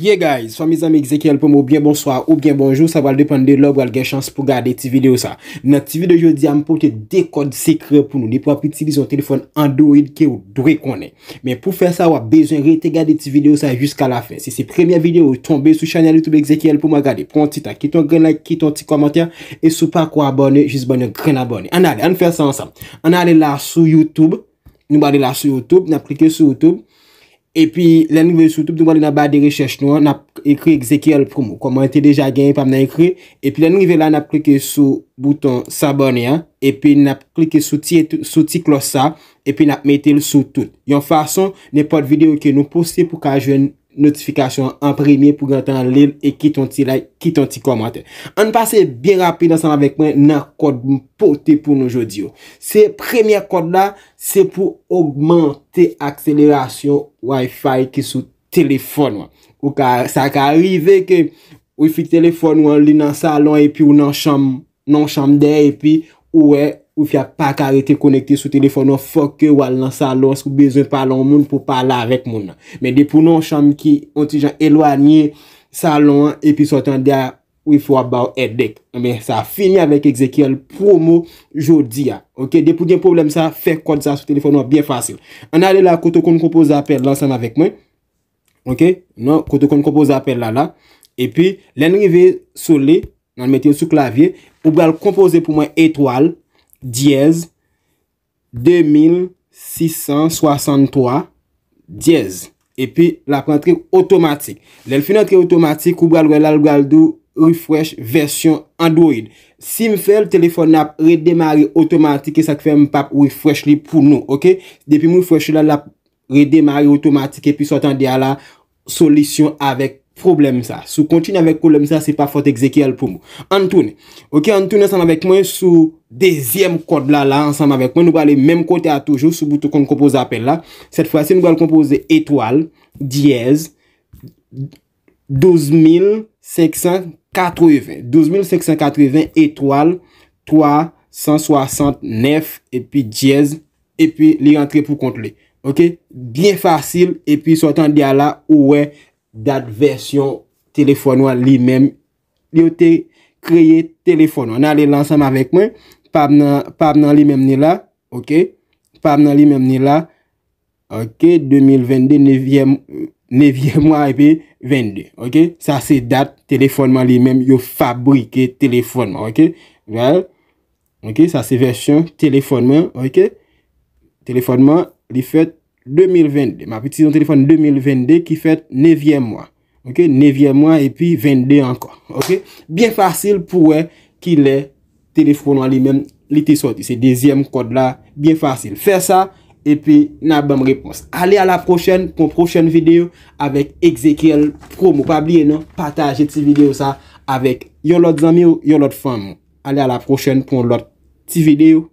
Ye guys, sou a mizan m ekzekiyel pou m oubyen bonsoy oubyen bonjou, sa val depande lòb val gen chans pou gade ti video sa Nè ti video jodi a m pou te dekod sikre pou nou, ni pou ap itilize yon telefon Android ke ou dwe konen Men pou fè sa wap bezwen rete gade ti video sa jusqu a la fèn Se se premye video ou tombe sou chanyal youtube ekzekiyel pou m a gade, pronti ta kiton gren like, kiton ti komantyan E sou pa kwa abone, jis bon yon gren abone An ale, an fè sa ansam An ale la sou YouTube Nou bade la sou YouTube, nan plike sou YouTube Epi, lan rive sou tout, nou wale nan ba de rechèche nou, nan ekri ekzekye al promo. Koman te deja gen, pa mnen ekri. Epi, lan rive la, nan ap klike sou bouton Sabon ya. Epi, nan ap klike sou ti klosa. Epi, nan ap mette sou tout. Yon fason, ne pot videyo ke nou poste pou ka jwen Notifikasyon an premye pou gantan lil e kiton ti like, kiton ti komante. An pase bien rapide ansan avèk mwen nan kod mpote pou nou jodi yo. Se premye kod la, se pou augmente akselerasyon wifi ki sou telefon wan. Ou ka, sa ka arrive ke ou fi telefon wan li nan salon epi ou nan chanm, nan chanm dey epi ou wey. Ou fya pa karete konekte sou telefonon fokke wal nan salon Sko beze palon moun pou pala avet moun Men depou nan chanm ki ontijan elwanyen salon Epi sotan dea ou ifo abaw edek Men sa fini avek ekzekyel promo jodi ya Ok, depou gen problem sa, fek kwa sa sou telefonon bien fasil An ale la koto kon kompoza apel lansan avet mwen Ok, nan koto kon kompoza apel lala Epi len rive soli nan metye sou klavye Ou blal kompoze pou mwen etwal Diez, 2663, diez. E pi la prantri otomatik. Lèl finantri otomatik, kou bral wèl al bral dou, refresh versyon Android. Sim fèl, telefon ap redemari otomatik e sak fèm pap refresh li pou nou, ok? Depi mou refresh lèl ap redemari otomatik e pi sotan di a la solisyon avèk. problem sa. Sou kontine avek problem sa, se pa fote ekzekye al pou mou. An toune. Ok, an toune san avek mwen sou dezyem kote la la, ansanm avek mwen. Nou ba le mem kote a toujou sou boutou kon kompoze apel la. Set fwa se nou ba l kompoze etwal, diyez, douz mil seksan katru even. Douz mil seksan katru even, etwal, toa, san soasant nef, epi diyez, epi li rentre pou kontle. Ok? Bien fasil, epi sou atan diya la, ouwe, Dat versyon telefonman li men. Yo te kreye telefonman. Nan li lansam avèk men. Pab nan li men ni la. Ok. Pab nan li men ni la. Ok. 2022 nevyèm. Nevyèm mwa epi. 2022. Ok. Sa se dat telefonman li men. Yo fabrike telefonman. Ok. Val. Ok. Sa se versyon telefonman. Ok. Telefonman li fet telefonman. 2022, ma pi ti zon telefon 2022 ki fet 9e mwa, ok, 9e mwa e pi 22 ankon, ok, byen fasil pou we ki le telefon an li men li ti soti, se dezyem kod la, byen fasil. Fè sa, e pi nan bèm repons. Ale a la prochen, pou prochen videyo, avek Ezekiel promo, pa blye nan, pataje ti videyo sa, avek yon lot zanmi ou yon lot fan mo. Ale a la prochen, pou yon lot ti videyo.